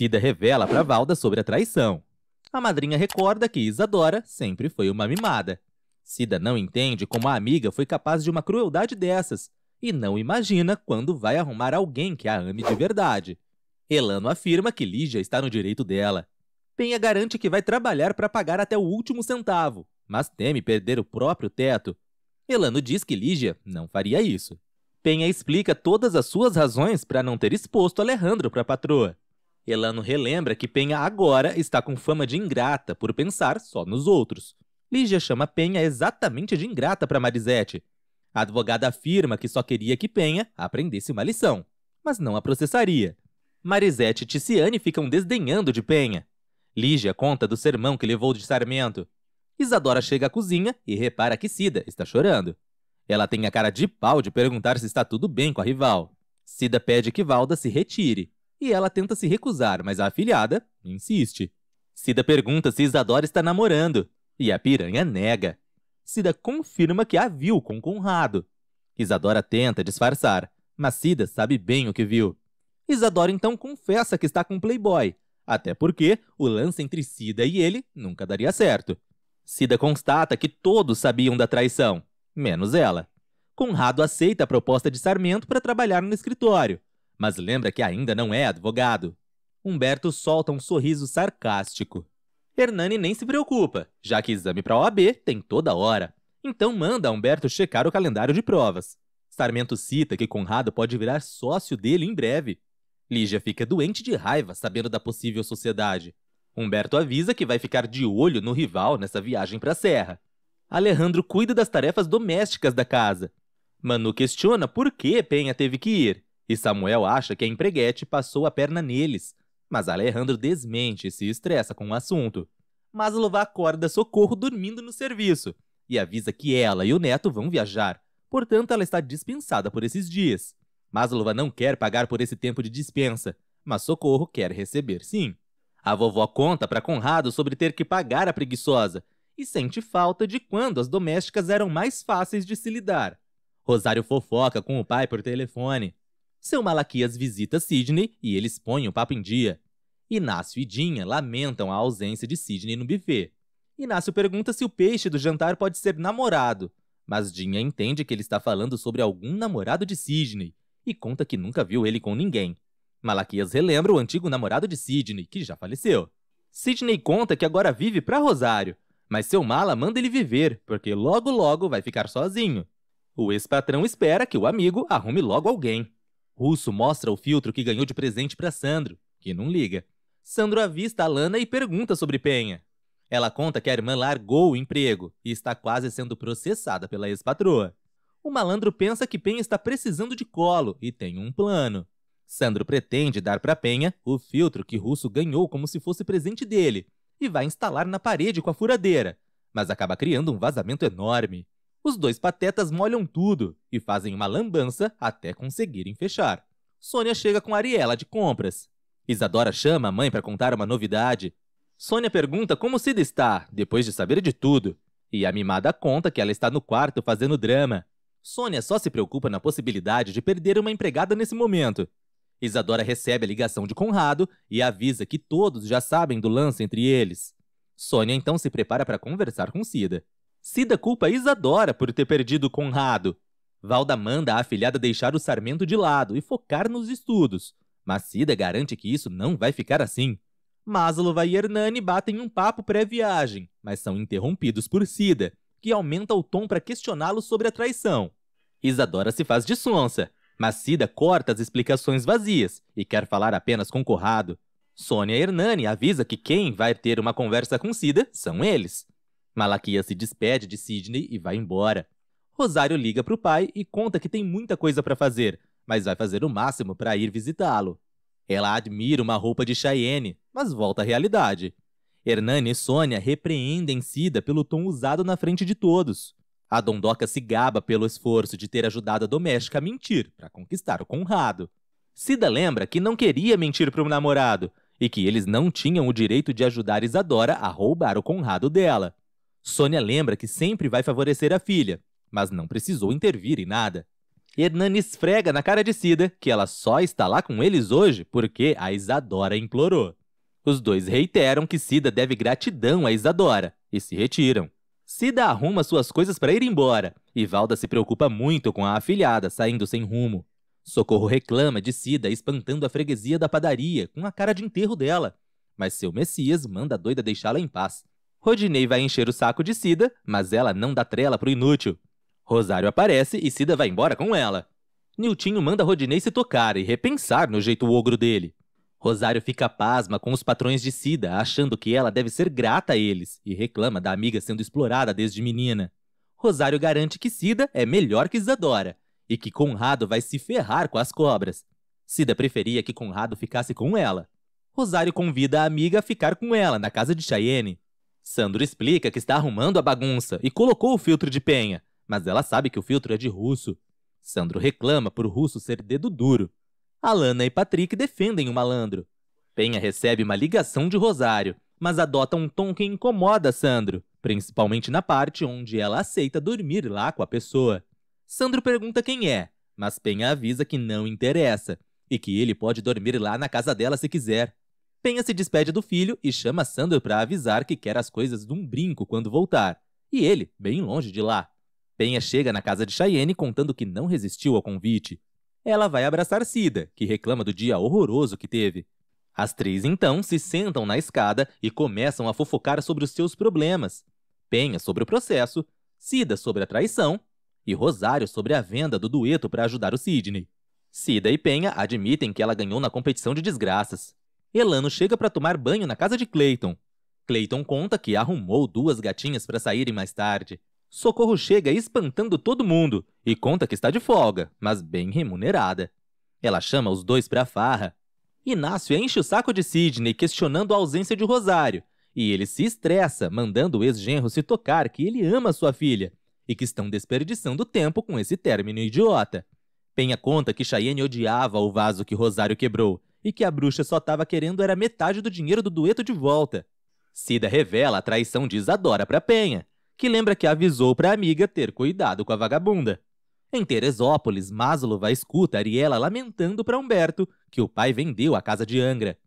Cida revela para Valda sobre a traição. A madrinha recorda que Isadora sempre foi uma mimada. Cida não entende como a amiga foi capaz de uma crueldade dessas e não imagina quando vai arrumar alguém que a ame de verdade. Elano afirma que Lígia está no direito dela. Penha garante que vai trabalhar para pagar até o último centavo, mas teme perder o próprio teto. Elano diz que Lígia não faria isso. Penha explica todas as suas razões para não ter exposto Alejandro para a patroa. Elano relembra que Penha agora está com fama de ingrata por pensar só nos outros. Lígia chama Penha exatamente de ingrata para Marisete. A advogada afirma que só queria que Penha aprendesse uma lição, mas não a processaria. Marisete e Ticiane ficam desdenhando de Penha. Lígia conta do sermão que levou de Sarmento. Isadora chega à cozinha e repara que Cida está chorando. Ela tem a cara de pau de perguntar se está tudo bem com a rival. Cida pede que Valda se retire, e ela tenta se recusar, mas a afilhada insiste. Cida pergunta se Isadora está namorando e a piranha nega. Cida confirma que a viu com Conrado. Isadora tenta disfarçar, mas Cida sabe bem o que viu. Isadora então confessa que está com Playboy, até porque o lance entre Cida e ele nunca daria certo. Cida constata que todos sabiam da traição, menos ela. Conrado aceita a proposta de Sarmento para trabalhar no escritório, mas lembra que ainda não é advogado. Humberto solta um sorriso sarcástico. Hernani nem se preocupa, já que exame para OAB tem toda hora. Então manda Humberto checar o calendário de provas. Sarmento cita que Conrado pode virar sócio dele em breve. Lígia fica doente de raiva sabendo da possível sociedade. Humberto avisa que vai ficar de olho no rival nessa viagem para a serra. Alejandro cuida das tarefas domésticas da casa. Manu questiona por que Penha teve que ir. E Samuel acha que a empreguete passou a perna neles, mas Alejandro desmente e se estressa com o assunto. Maslova acorda Socorro dormindo no serviço e avisa que ela e o neto vão viajar, portanto ela está dispensada por esses dias. Maslova não quer pagar por esse tempo de dispensa, mas Socorro quer receber sim. A vovó conta para Conrado sobre ter que pagar a preguiçosa e sente falta de quando as domésticas eram mais fáceis de se lidar. Rosário fofoca com o pai por telefone seu Malaquias visita Sidney e eles põem o papo em dia. Inácio e Dinha lamentam a ausência de Sidney no buffet. Inácio pergunta se o peixe do jantar pode ser namorado, mas Dinha entende que ele está falando sobre algum namorado de Sidney e conta que nunca viu ele com ninguém. Malaquias relembra o antigo namorado de Sidney, que já faleceu. Sidney conta que agora vive para Rosário, mas seu mala manda ele viver, porque logo logo vai ficar sozinho. O ex-patrão espera que o amigo arrume logo alguém. Russo mostra o filtro que ganhou de presente para Sandro, que não liga. Sandro avista a Lana e pergunta sobre Penha. Ela conta que a irmã largou o emprego e está quase sendo processada pela ex-patroa. O malandro pensa que Penha está precisando de colo e tem um plano. Sandro pretende dar para Penha o filtro que Russo ganhou como se fosse presente dele e vai instalar na parede com a furadeira, mas acaba criando um vazamento enorme. Os dois patetas molham tudo e fazem uma lambança até conseguirem fechar. Sônia chega com Ariela de compras. Isadora chama a mãe para contar uma novidade. Sônia pergunta como Cida está, depois de saber de tudo. E a mimada conta que ela está no quarto fazendo drama. Sônia só se preocupa na possibilidade de perder uma empregada nesse momento. Isadora recebe a ligação de Conrado e avisa que todos já sabem do lance entre eles. Sônia então se prepara para conversar com Cida. Cida culpa Isadora por ter perdido Conrado. Valda manda a afilhada deixar o sarmento de lado e focar nos estudos, mas Cida garante que isso não vai ficar assim. Maslova e Hernani batem um papo pré-viagem, mas são interrompidos por Cida, que aumenta o tom para questioná-lo sobre a traição. Isadora se faz de sonsa, mas Cida corta as explicações vazias e quer falar apenas com Corrado. Sônia Hernani avisa que quem vai ter uma conversa com Cida são eles, Malaquias se despede de Sidney e vai embora. Rosário liga para o pai e conta que tem muita coisa para fazer, mas vai fazer o máximo para ir visitá-lo. Ela admira uma roupa de Cheyenne, mas volta à realidade. Hernani e Sônia repreendem Cida pelo tom usado na frente de todos. A Dondoca se gaba pelo esforço de ter ajudado a doméstica a mentir para conquistar o Conrado. Cida lembra que não queria mentir para o namorado e que eles não tinham o direito de ajudar Isadora a roubar o Conrado dela. Sônia lembra que sempre vai favorecer a filha, mas não precisou intervir em nada. Hernani esfrega na cara de Cida que ela só está lá com eles hoje porque a Isadora implorou. Os dois reiteram que Cida deve gratidão a Isadora e se retiram. Cida arruma suas coisas para ir embora e Valda se preocupa muito com a afilhada saindo sem rumo. Socorro reclama de Cida espantando a freguesia da padaria com a cara de enterro dela, mas seu Messias manda a doida deixá-la em paz. Rodinei vai encher o saco de Cida, mas ela não dá trela pro inútil. Rosário aparece e Cida vai embora com ela. Niltinho manda Rodinei se tocar e repensar no jeito ogro dele. Rosário fica pasma com os patrões de Cida, achando que ela deve ser grata a eles, e reclama da amiga sendo explorada desde menina. Rosário garante que Cida é melhor que Isadora, e que Conrado vai se ferrar com as cobras. Cida preferia que Conrado ficasse com ela. Rosário convida a amiga a ficar com ela na casa de Cheyenne. Sandro explica que está arrumando a bagunça e colocou o filtro de Penha, mas ela sabe que o filtro é de russo. Sandro reclama por russo ser dedo duro. Alana e Patrick defendem o malandro. Penha recebe uma ligação de Rosário, mas adota um tom que incomoda Sandro, principalmente na parte onde ela aceita dormir lá com a pessoa. Sandro pergunta quem é, mas Penha avisa que não interessa e que ele pode dormir lá na casa dela se quiser. Penha se despede do filho e chama Sandor para avisar que quer as coisas de um brinco quando voltar, e ele, bem longe de lá. Penha chega na casa de Cheyenne contando que não resistiu ao convite. Ela vai abraçar Sida, que reclama do dia horroroso que teve. As três então se sentam na escada e começam a fofocar sobre os seus problemas. Penha sobre o processo, Sida sobre a traição e Rosário sobre a venda do dueto para ajudar o Sidney. Sida e Penha admitem que ela ganhou na competição de desgraças, Elano chega para tomar banho na casa de Clayton. Clayton conta que arrumou duas gatinhas para saírem mais tarde. Socorro chega espantando todo mundo e conta que está de folga, mas bem remunerada. Ela chama os dois para farra. Inácio enche o saco de Sidney questionando a ausência de Rosário, e ele se estressa, mandando o ex-genro se tocar que ele ama sua filha e que estão desperdiçando tempo com esse término idiota. Penha conta que Cheyenne odiava o vaso que Rosário quebrou e que a bruxa só estava querendo era metade do dinheiro do dueto de volta. Cida revela a traição de Isadora para Penha, que lembra que avisou para a amiga ter cuidado com a vagabunda. Em Teresópolis, Maslova escuta Ariela lamentando para Humberto que o pai vendeu a casa de Angra.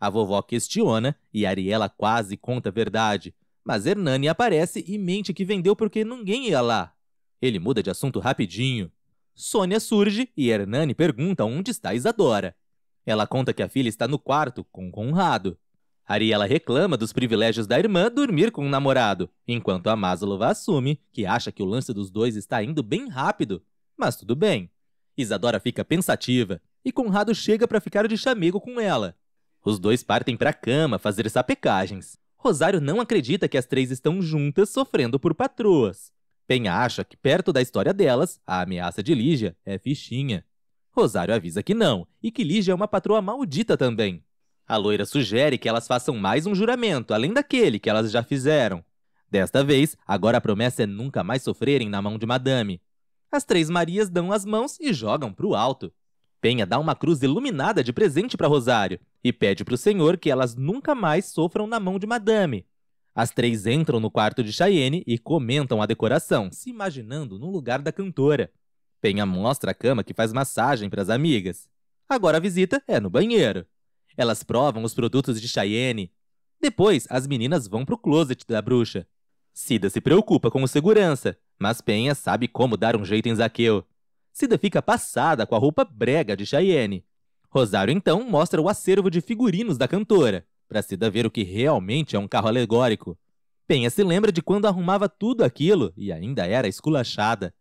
A vovó questiona e Ariela quase conta a verdade, mas Hernani aparece e mente que vendeu porque ninguém ia lá. Ele muda de assunto rapidinho. Sônia surge e Hernani pergunta onde está Isadora. Ela conta que a filha está no quarto com Conrado. Ariela reclama dos privilégios da irmã dormir com o um namorado, enquanto a Maslova assume que acha que o lance dos dois está indo bem rápido, mas tudo bem. Isadora fica pensativa e Conrado chega para ficar de chamego com ela. Os dois partem para a cama fazer sapecagens. Rosário não acredita que as três estão juntas sofrendo por patroas. Penha acha que perto da história delas, a ameaça de Lígia é fichinha. Rosário avisa que não e que Lígia é uma patroa maldita também. A loira sugere que elas façam mais um juramento, além daquele que elas já fizeram. Desta vez, agora a promessa é nunca mais sofrerem na mão de Madame. As três Marias dão as mãos e jogam para o alto. Penha dá uma cruz iluminada de presente para Rosário e pede para o Senhor que elas nunca mais sofram na mão de Madame. As três entram no quarto de Cheyenne e comentam a decoração, se imaginando no lugar da cantora. Penha mostra a cama que faz massagem para as amigas. Agora a visita é no banheiro. Elas provam os produtos de Cheyenne. Depois, as meninas vão pro closet da bruxa. Cida se preocupa com o segurança, mas Penha sabe como dar um jeito em Zaqueu. Cida fica passada com a roupa brega de Cheyenne. Rosário então mostra o acervo de figurinos da cantora, para Cida ver o que realmente é um carro alegórico. Penha se lembra de quando arrumava tudo aquilo e ainda era esculachada.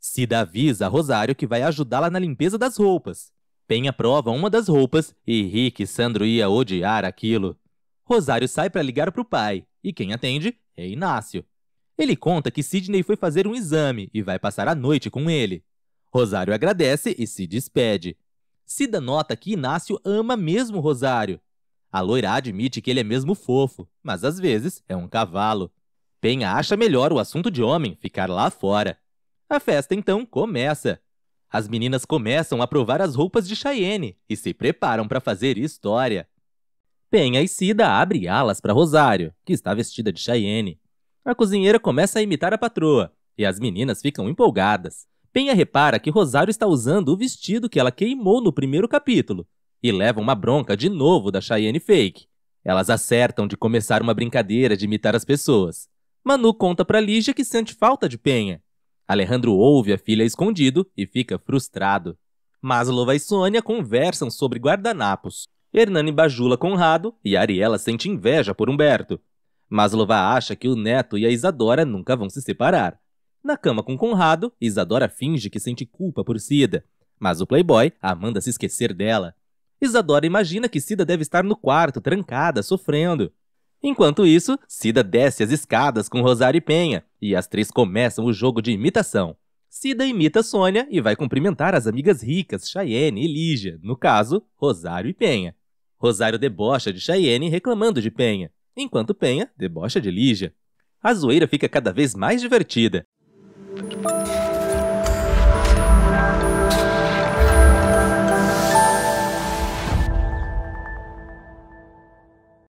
Cida avisa Rosário que vai ajudá-la na limpeza das roupas. Penha prova uma das roupas e Rick e Sandro ia odiar aquilo. Rosário sai para ligar para o pai, e quem atende é Inácio. Ele conta que Sidney foi fazer um exame e vai passar a noite com ele. Rosário agradece e se despede. Cida nota que Inácio ama mesmo Rosário. A loira admite que ele é mesmo fofo, mas às vezes é um cavalo. Penha acha melhor o assunto de homem ficar lá fora. A festa então começa. As meninas começam a provar as roupas de Cheyenne e se preparam para fazer história. Penha e Cida abrem alas para Rosário, que está vestida de Cheyenne. A cozinheira começa a imitar a patroa e as meninas ficam empolgadas. Penha repara que Rosário está usando o vestido que ela queimou no primeiro capítulo e leva uma bronca de novo da Cheyenne Fake. Elas acertam de começar uma brincadeira de imitar as pessoas. Manu conta para Lígia que sente falta de Penha Alejandro ouve a filha escondido e fica frustrado. Maslova e Sônia conversam sobre guardanapos. Hernani bajula Conrado e Ariela sente inveja por Humberto. Maslova acha que o neto e a Isadora nunca vão se separar. Na cama com Conrado, Isadora finge que sente culpa por Cida, mas o playboy a manda se esquecer dela. Isadora imagina que Cida deve estar no quarto, trancada, sofrendo. Enquanto isso, Cida desce as escadas com Rosário e Penha, e as três começam o jogo de imitação. Cida imita Sônia e vai cumprimentar as amigas ricas, Cheyenne e Lígia, no caso, Rosário e Penha. Rosário debocha de Cheyenne reclamando de Penha, enquanto Penha debocha de Lígia. A zoeira fica cada vez mais divertida,